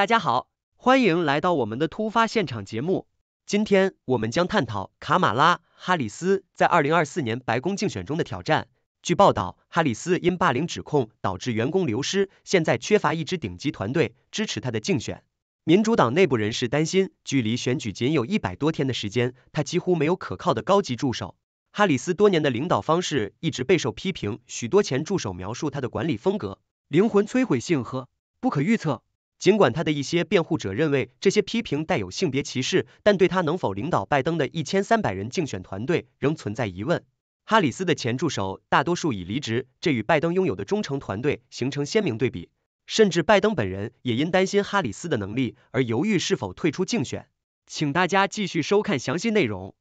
大家好，欢迎来到我们的突发现场节目。今天我们将探讨卡马拉·哈里斯在二零二四年白宫竞选中的挑战。据报道，哈里斯因霸凌指控导致员工流失，现在缺乏一支顶级团队支持他的竞选。民主党内部人士担心，距离选举仅有一百多天的时间，他几乎没有可靠的高级助手。哈里斯多年的领导方式一直备受批评，许多前助手描述他的管理风格“灵魂摧毁性和不可预测”。尽管他的一些辩护者认为这些批评带有性别歧视，但对他能否领导拜登的一千三百人竞选团队仍存在疑问。哈里斯的前助手大多数已离职，这与拜登拥有的忠诚团队形成鲜明对比。甚至拜登本人也因担心哈里斯的能力而犹豫是否退出竞选。请大家继续收看详细内容。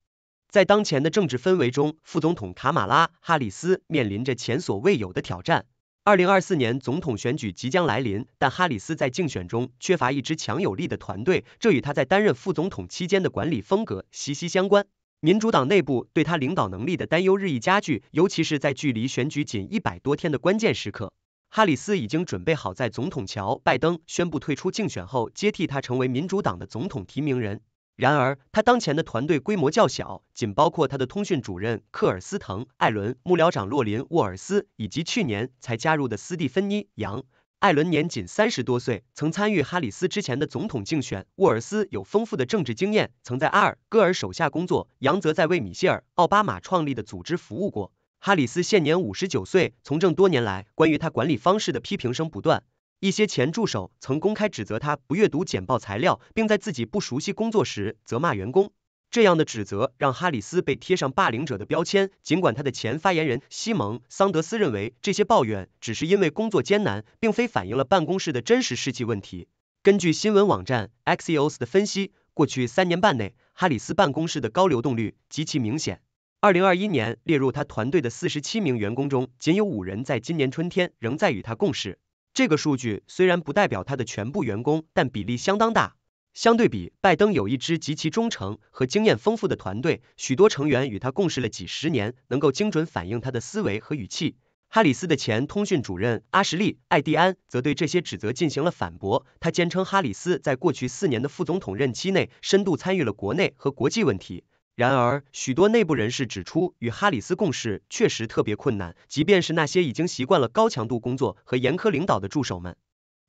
在当前的政治氛围中，副总统卡马拉·哈里斯面临着前所未有的挑战。二零二四年总统选举即将来临，但哈里斯在竞选中缺乏一支强有力的团队，这与他在担任副总统期间的管理风格息息相关。民主党内部对他领导能力的担忧日益加剧，尤其是在距离选举仅一百多天的关键时刻。哈里斯已经准备好在总统乔·拜登宣布退出竞选后接替他，成为民主党的总统提名人。然而，他当前的团队规模较小，仅包括他的通讯主任克尔斯滕·艾伦、幕僚长洛林·沃尔斯以及去年才加入的斯蒂芬妮·杨。艾伦年仅三十多岁，曾参与哈里斯之前的总统竞选。沃尔斯有丰富的政治经验，曾在阿尔戈尔手下工作。杨则在为米歇尔·奥巴马创立的组织服务过。哈里斯现年五十九岁，从政多年来，关于他管理方式的批评声不断。一些前助手曾公开指责他不阅读简报材料，并在自己不熟悉工作时责骂员工。这样的指责让哈里斯被贴上霸凌者的标签。尽管他的前发言人西蒙·桑德斯认为这些抱怨只是因为工作艰难，并非反映了办公室的真实实际问题。根据新闻网站 Axios 的分析，过去三年半内，哈里斯办公室的高流动率极其明显。二零二一年列入他团队的四十七名员工中，仅有五人在今年春天仍在与他共事。这个数据虽然不代表他的全部员工，但比例相当大。相对比，拜登有一支极其忠诚和经验丰富的团队，许多成员与他共事了几十年，能够精准反映他的思维和语气。哈里斯的前通讯主任阿什利·艾蒂安则对这些指责进行了反驳，他坚称哈里斯在过去四年的副总统任期内深度参与了国内和国际问题。然而，许多内部人士指出，与哈里斯共事确实特别困难，即便是那些已经习惯了高强度工作和严苛领导的助手们。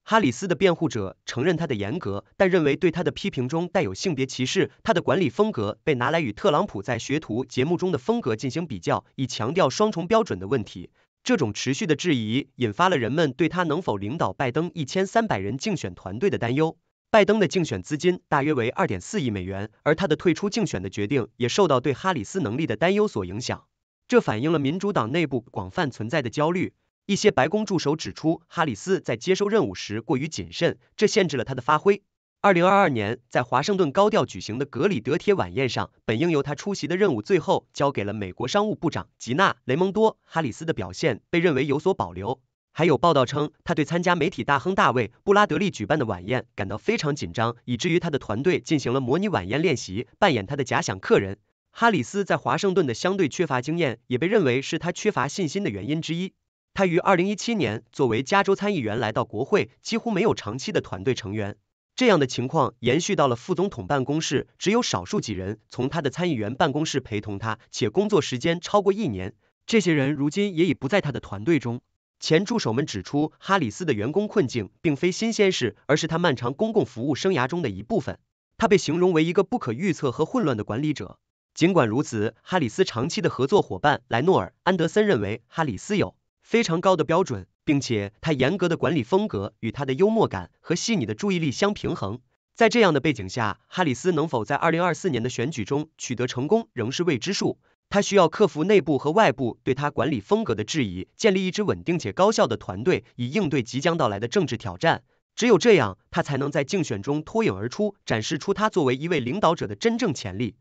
哈里斯的辩护者承认他的严格，但认为对他的批评中带有性别歧视。他的管理风格被拿来与特朗普在学徒节目中的风格进行比较，以强调双重标准的问题。这种持续的质疑，引发了人们对他能否领导拜登一千三百人竞选团队的担忧。拜登的竞选资金大约为二点四亿美元，而他的退出竞选的决定也受到对哈里斯能力的担忧所影响。这反映了民主党内部广泛存在的焦虑。一些白宫助手指出，哈里斯在接受任务时过于谨慎，这限制了他的发挥。二零二二年在华盛顿高调举行的格里德铁晚宴上，本应由他出席的任务最后交给了美国商务部长吉娜·雷蒙多。哈里斯的表现被认为有所保留。还有报道称，他对参加媒体大亨大卫布拉德利举办的晚宴感到非常紧张，以至于他的团队进行了模拟晚宴练习，扮演他的假想客人。哈里斯在华盛顿的相对缺乏经验，也被认为是他缺乏信心的原因之一。他于二零一七年作为加州参议员来到国会，几乎没有长期的团队成员。这样的情况延续到了副总统办公室，只有少数几人从他的参议员办公室陪同他，且工作时间超过一年。这些人如今也已不在他的团队中。前助手们指出，哈里斯的员工困境并非新鲜事，而是他漫长公共服务生涯中的一部分。他被形容为一个不可预测和混乱的管理者。尽管如此，哈里斯长期的合作伙伴莱诺尔·安德森认为，哈里斯有非常高的标准，并且他严格的管理风格与他的幽默感和细腻的注意力相平衡。在这样的背景下，哈里斯能否在二零二四年的选举中取得成功仍是未知数。他需要克服内部和外部对他管理风格的质疑，建立一支稳定且高效的团队，以应对即将到来的政治挑战。只有这样，他才能在竞选中脱颖而出，展示出他作为一位领导者的真正潜力。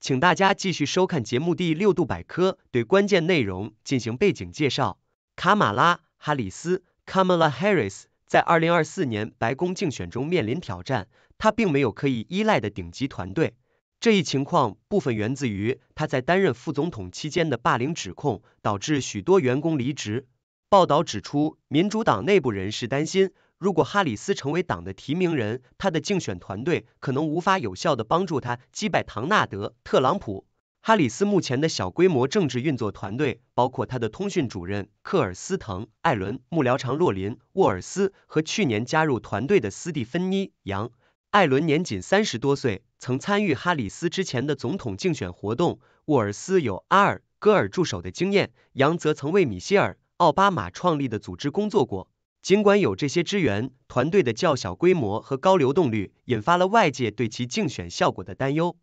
请大家继续收看节目第六度百科，对关键内容进行背景介绍。卡马拉·哈里斯 （Kamala Harris）。在2024年白宫竞选中面临挑战，他并没有可以依赖的顶级团队。这一情况部分源自于他在担任副总统期间的霸凌指控，导致许多员工离职。报道指出，民主党内部人士担心，如果哈里斯成为党的提名人，他的竞选团队可能无法有效地帮助他击败唐纳德·特朗普。哈里斯目前的小规模政治运作团队包括他的通讯主任克尔斯滕·艾伦、幕僚长洛林·沃尔斯和去年加入团队的斯蒂芬妮·杨。艾伦年仅三十多岁，曾参与哈里斯之前的总统竞选活动。沃尔斯有阿尔戈尔助手的经验，杨则曾为米歇尔·奥巴马创立的组织工作过。尽管有这些支援，团队的较小规模和高流动率引发了外界对其竞选效果的担忧。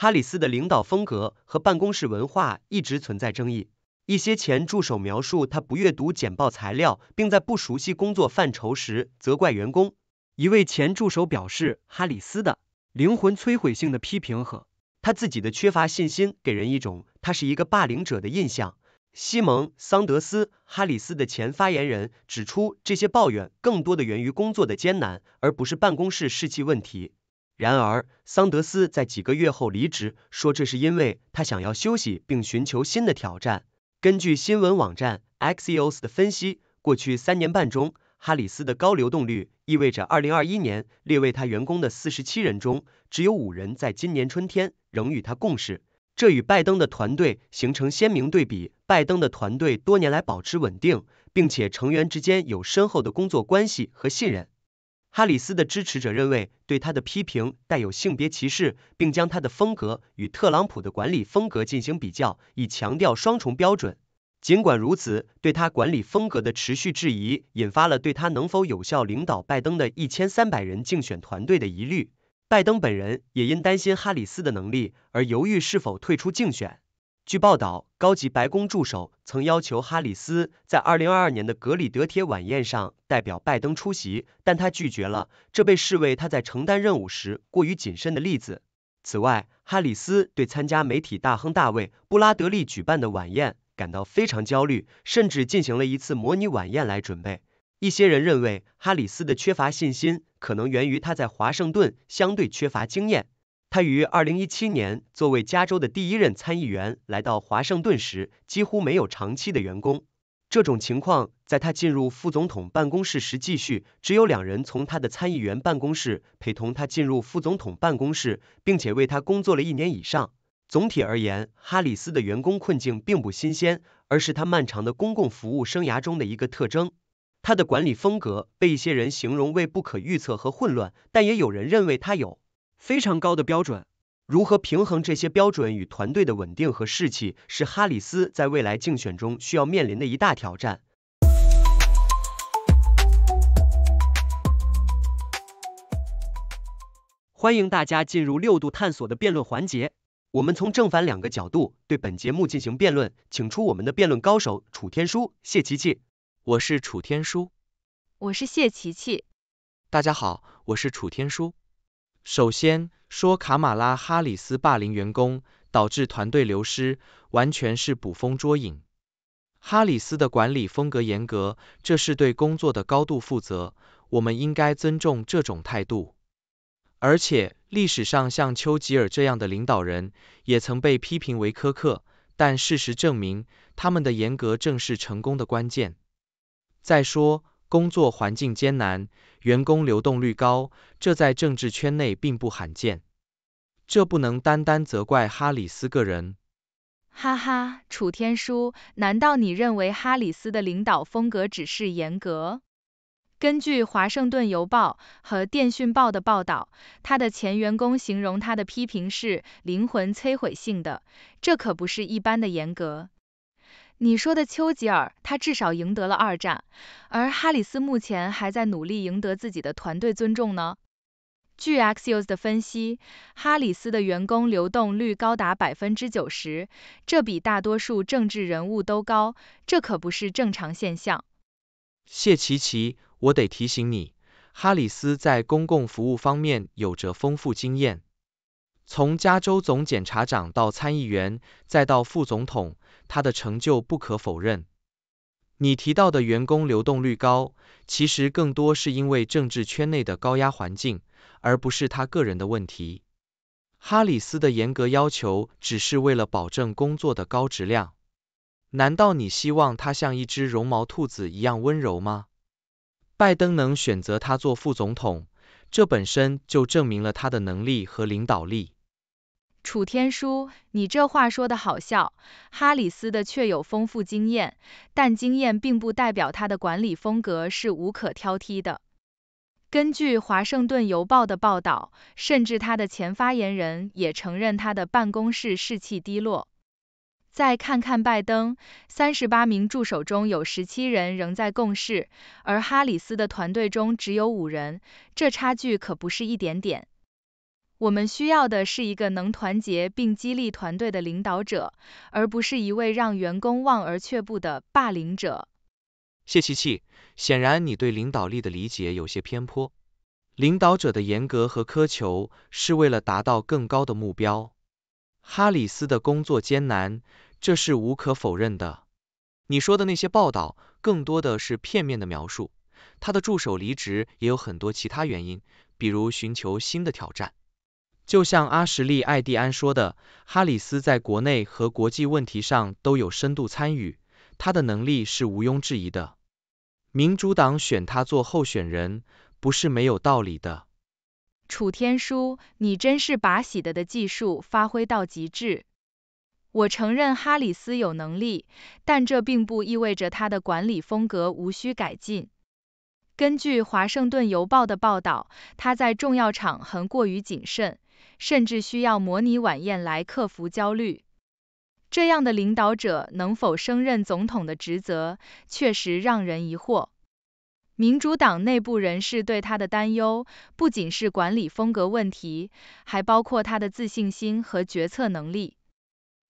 哈里斯的领导风格和办公室文化一直存在争议。一些前助手描述他不阅读简报材料，并在不熟悉工作范畴时责怪员工。一位前助手表示，哈里斯的灵魂摧毁性的批评和他自己的缺乏信心，给人一种他是一个霸凌者的印象。西蒙·桑德斯（哈里斯的前发言人）指出，这些抱怨更多的源于工作的艰难，而不是办公室士气问题。然而，桑德斯在几个月后离职，说这是因为他想要休息并寻求新的挑战。根据新闻网站 Axios 的分析，过去三年半中，哈里斯的高流动率意味着，二零二一年列为他员工的四十七人中，只有五人在今年春天仍与他共事。这与拜登的团队形成鲜明对比。拜登的团队多年来保持稳定，并且成员之间有深厚的工作关系和信任。哈里斯的支持者认为，对他的批评带有性别歧视，并将他的风格与特朗普的管理风格进行比较，以强调双重标准。尽管如此，对他管理风格的持续质疑，引发了对他能否有效领导拜登的一千三百人竞选团队的疑虑。拜登本人也因担心哈里斯的能力而犹豫是否退出竞选。据报道，高级白宫助手曾要求哈里斯在二零二二年的格里德铁晚宴上代表拜登出席，但他拒绝了，这被视为他在承担任务时过于谨慎的例子。此外，哈里斯对参加媒体大亨大卫布拉德利举办的晚宴感到非常焦虑，甚至进行了一次模拟晚宴来准备。一些人认为，哈里斯的缺乏信心可能源于他在华盛顿相对缺乏经验。他于二零一七年作为加州的第一任参议员来到华盛顿时，几乎没有长期的员工。这种情况在他进入副总统办公室时继续，只有两人从他的参议员办公室陪同他进入副总统办公室，并且为他工作了一年以上。总体而言，哈里斯的员工困境并不新鲜，而是他漫长的公共服务生涯中的一个特征。他的管理风格被一些人形容为不可预测和混乱，但也有人认为他有。非常高的标准，如何平衡这些标准与团队的稳定和士气，是哈里斯在未来竞选中需要面临的一大挑战。欢迎大家进入六度探索的辩论环节，我们从正反两个角度对本节目进行辩论，请出我们的辩论高手楚天舒、谢琪琪。我是楚天舒，我是谢琪琪。大家好，我是楚天舒。首先说卡马拉哈里斯霸凌员工，导致团队流失，完全是捕风捉影。哈里斯的管理风格严格，这是对工作的高度负责，我们应该尊重这种态度。而且历史上像丘吉尔这样的领导人，也曾被批评为苛刻，但事实证明，他们的严格正是成功的关键。再说，工作环境艰难，员工流动率高，这在政治圈内并不罕见。这不能单单责怪哈里斯个人。哈哈，楚天舒，难道你认为哈里斯的领导风格只是严格？根据《华盛顿邮报》和《电讯报》的报道，他的前员工形容他的批评是“灵魂摧毁性的”，这可不是一般的严格。你说的丘吉尔，他至少赢得了二战，而哈里斯目前还在努力赢得自己的团队尊重呢。据 Axios 的分析，哈里斯的员工流动率高达百分之九十，这比大多数政治人物都高，这可不是正常现象。谢奇奇，我得提醒你，哈里斯在公共服务方面有着丰富经验，从加州总检察长到参议员，再到副总统。他的成就不可否认，你提到的员工流动率高，其实更多是因为政治圈内的高压环境，而不是他个人的问题。哈里斯的严格要求只是为了保证工作的高质量，难道你希望他像一只绒毛兔子一样温柔吗？拜登能选择他做副总统，这本身就证明了他的能力和领导力。楚天舒，你这话说的好笑。哈里斯的确有丰富经验，但经验并不代表他的管理风格是无可挑剔的。根据《华盛顿邮报》的报道，甚至他的前发言人也承认他的办公室士气低落。再看看拜登，三十八名助手中有十七人仍在共事，而哈里斯的团队中只有五人，这差距可不是一点点。我们需要的是一个能团结并激励团队的领导者，而不是一位让员工望而却步的霸凌者。谢琪琪，显然你对领导力的理解有些偏颇。领导者的严格和苛求是为了达到更高的目标。哈里斯的工作艰难，这是无可否认的。你说的那些报道更多的是片面的描述。他的助手离职也有很多其他原因，比如寻求新的挑战。就像阿什利·艾蒂安说的，哈里斯在国内和国际问题上都有深度参与，他的能力是毋庸置疑的。民主党选他做候选人不是没有道理的。楚天舒，你真是把喜得的技术发挥到极致。我承认哈里斯有能力，但这并不意味着他的管理风格无需改进。根据《华盛顿邮报》的报道，他在重要场合过于谨慎。甚至需要模拟晚宴来克服焦虑。这样的领导者能否升任总统的职责，确实让人疑惑。民主党内部人士对他的担忧，不仅是管理风格问题，还包括他的自信心和决策能力。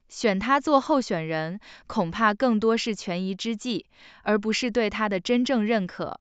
选他做候选人，恐怕更多是权宜之计，而不是对他的真正认可。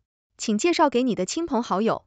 请介绍给你的亲朋好友。